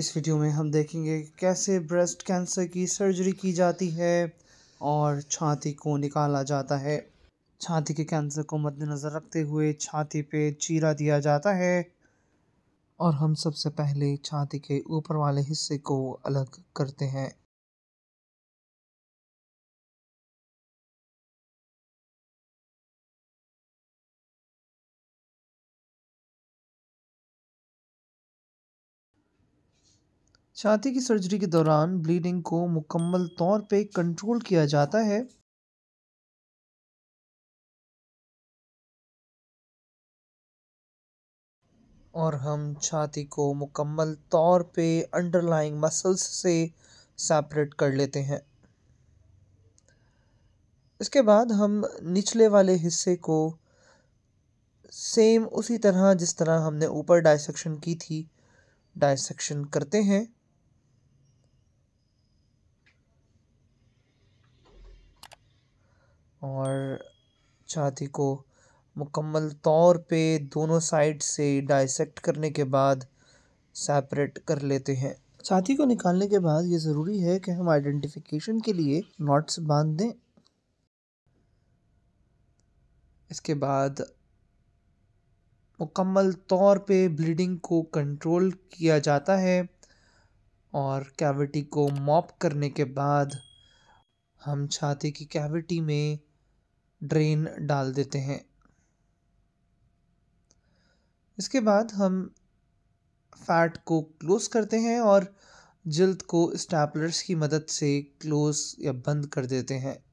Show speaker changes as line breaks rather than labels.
इस वीडियो में हम देखेंगे कैसे ब्रेस्ट कैंसर की सर्जरी की जाती है और छाती को निकाला जाता है छाती के कैंसर को मद्देनज़र रखते हुए छाती पे चीरा दिया जाता है और हम सबसे पहले
छाती के ऊपर वाले हिस्से को अलग करते हैं
छाती की सर्जरी के दौरान ब्लीडिंग को मुकम्मल तौर पे कंट्रोल
किया जाता है और हम छाती को मुकम्मल
तौर पे अंडरलाइंग मसल्स से सेपरेट कर लेते हैं इसके बाद हम निचले वाले हिस्से को सेम उसी तरह जिस तरह हमने ऊपर डाइसेक्शन की थी डायसेक्शन करते हैं और छाती को मुकम्मल तौर पे दोनों साइड से डाइसेक्ट करने के बाद सेपरेट कर लेते हैं छाती को निकालने के बाद ये ज़रूरी है कि हम आइडेंटिफिकेशन के लिए नॉट्स बांध दें इसके बाद मुकम्मल तौर पे ब्लीडिंग को कंट्रोल किया जाता है और कैविटी को मॉप करने के बाद हम छाती की कैविटी में ड्रेन डाल देते हैं इसके बाद हम फैट को क्लोज़ करते हैं और जल्द को स्टैपलर्स की मदद से क्लोज़ या बंद कर देते हैं